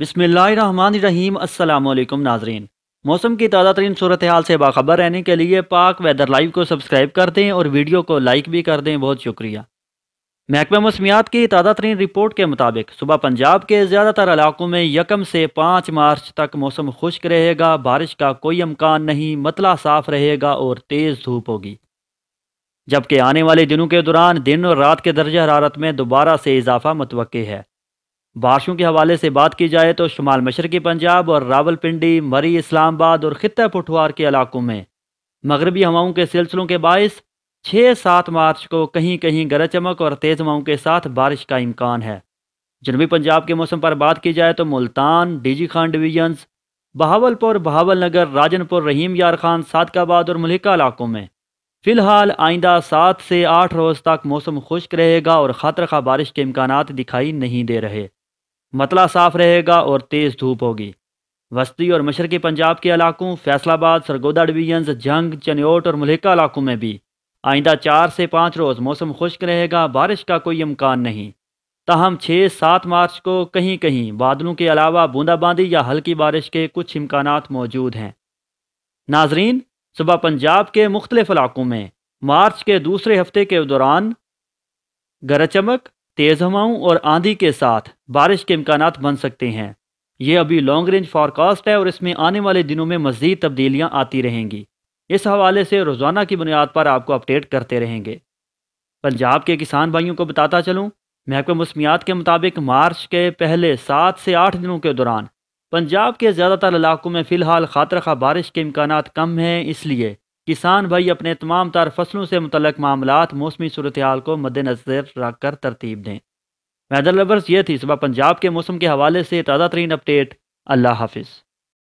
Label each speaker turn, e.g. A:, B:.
A: बिसमीम अल्लाम नाजरीन मौसम की ताज़ा तरीन सूरत हाल से बाखबर रहने के लिए पाक वेदर लाइव को सब्सक्राइब कर दें और वीडियो को लाइक भी कर दें बहुत शुक्रिया महकमा मौसमियात की ताज़ा तरीन रिपोर्ट के मुताबिक सुबह पंजाब के ज़्यादातर इलाकों में यकम से पाँच मार्च तक मौसम खुश्क रहेगा बारिश का कोई अमकान नहीं मतला साफ रहेगा और तेज़ धूप होगी जबकि आने वाले दिनों के दौरान दिन और रात के दर्ज हरारत में दोबारा से इजाफा मतवक़ है बारिशों के हवाले से बात की जाए तो शुमाल मशरक़ी पंजाब और रावलपिंडी मरी इस्लामाबाद और ख़त्े पठवार के इलाकों में मगरबी हवाओं के सिलसिलों के बायस छः सात मार्च को कहीं कहीं गरज चमक और तेज़ हवाओं के साथ बारिश का इम्कान है जनूबी पंजाब के मौसम पर बात की जाए तो Multan DG Khan divisions Bahawalpur Bahawalnagar Rajanpur Rahim Yar Khan Sadiqabad और मलिका इलाकों में फ़िलहाल आइंदा सात से आठ रोज़ तक मौसम खुश्क रहेगा और ख़तर खा बारिश के इम्कान दिखाई नहीं दे रहे मतला साफ रहेगा और तेज़ धूप होगी वस्ती और मशरक़ी पंजाब के इलाकों फैसलाबाद सरगोदा डिवीजन्स जंग चनेट और मलिका इलाकों में भी आइंदा चार से पाँच रोज़ मौसम खुश्क रहेगा बारिश का कोई इम्कान नहीं ताहम छः सात मार्च को कहीं कहीं बादलों के अलावा बूंदाबांदी या हल्की बारिश के कुछ इम्कान मौजूद हैं नाजरीन सुबह पंजाब के मुख्तलिफ इलाकों में मार्च के दूसरे हफ्ते के दौरान गरज चमक तेज़ हवाओं और आंधी के साथ बारिश के इम्कान बन सकते हैं ये अभी लॉन्ग रेंज फॉरकास्ट है और इसमें आने वाले दिनों में मज़ीद तब्दीलियाँ आती रहेंगी इस हवाले से रोज़ाना की बुनियाद पर आपको अपडेट करते रहेंगे पंजाब के किसान भाइयों को बताता चलूँ महकमे मौसमियात के मुताबिक मार्च के पहले सात से आठ दिनों के दौरान पंजाब के ज़्यादातर इलाकों में फ़िलहाल खातर खा बारिश के इम्कान कम हैं इसलिए किसान भाई अपने तमाम तार फसलों से मुतलक मामला मौसमी सूरत हाल को मद्दनज़र रख कर तरतीब दें वेदर लवर्स ये थी सुबह पंजाब के मौसम के हवाले से ताज़ा तरीन अपडेट अल्लाह हाफिज़